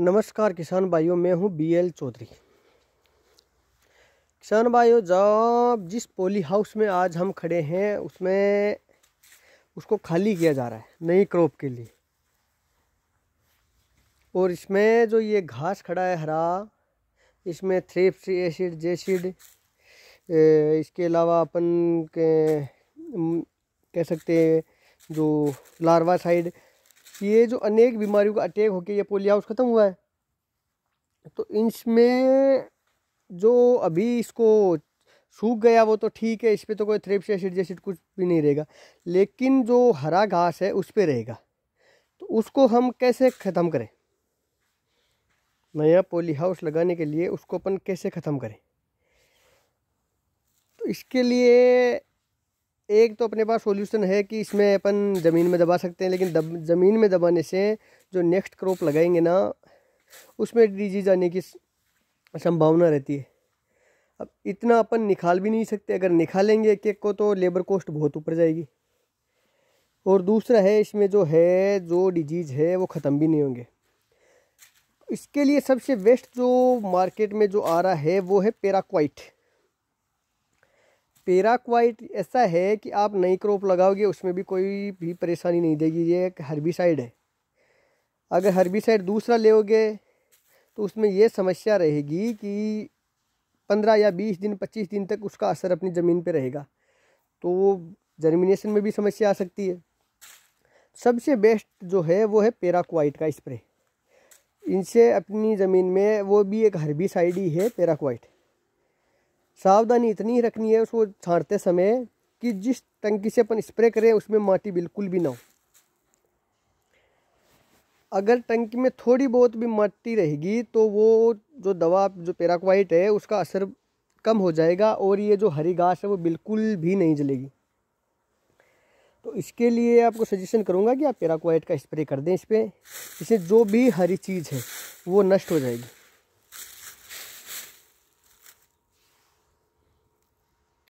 नमस्कार किसान भाइयों मैं हूं बीएल चौधरी किसान भाइयों जब जिस पोली हाउस में आज हम खड़े हैं उसमें उसको खाली किया जा रहा है नई क्रॉप के लिए और इसमें जो ये घास खड़ा है हरा इसमें थ्रेप्स एसिड जेसिड इसके अलावा अपन के कह सकते हैं जो लार्वा साइड ये जो अनेक बीमारियों का अटैक होकर ये पोलियो हाउस ख़त्म हुआ है तो इसमें जो अभी इसको सूख गया वो तो ठीक है इस पर तो कोई थ्रिप्स एसिड जैसे कुछ भी नहीं रहेगा लेकिन जो हरा घास है उस पर रहेगा तो उसको हम कैसे ख़त्म करें नया पोली हाउस लगाने के लिए उसको अपन कैसे ख़त्म करें तो इसके लिए एक तो अपने पास सॉल्यूशन है कि इसमें अपन ज़मीन में दबा सकते हैं लेकिन दब ज़मीन में दबाने से जो नेक्स्ट क्रॉप लगाएंगे ना उसमें डिजीज आने की संभावना रहती है अब इतना अपन निकाल भी नहीं सकते अगर निकालेंगे केक को तो लेबर कॉस्ट बहुत ऊपर जाएगी और दूसरा है इसमें जो है जो डिजीज़ है वो ख़त्म भी नहीं होंगे इसके लिए सबसे बेस्ट जो मार्केट में जो आ रहा है वो है पेराक्वाइट पेराक्वाइट ऐसा है कि आप नई क्रॉप लगाओगे उसमें भी कोई भी परेशानी नहीं देगी ये एक हर्बिसाइड है अगर हर्बिसाइड दूसरा लेोगे तो उसमें यह समस्या रहेगी कि पंद्रह या बीस दिन पच्चीस दिन तक उसका असर अपनी ज़मीन पर रहेगा तो वो जर्मिनेशन में भी समस्या आ सकती है सबसे बेस्ट जो है वो है पेराक्वाइट का स्प्रे इनसे अपनी ज़मीन में वो भी एक हर्बिसाइड ही है पेराक्वाइट सावधानी इतनी ही रखनी है उसको छाँटते समय कि जिस टंकी से अपन स्प्रे करें उसमें माटी बिल्कुल भी ना हो अगर टंकी में थोड़ी बहुत भी माटी रहेगी तो वो जो दवा जो पेराक्वाइट है उसका असर कम हो जाएगा और ये जो हरी घास है वो बिल्कुल भी नहीं जलेगी तो इसके लिए आपको सजेशन करूँगा कि आप पेराक्वाइट का स्प्रे कर दें इस पर इससे जो भी हरी चीज़ है वो नष्ट हो जाएगी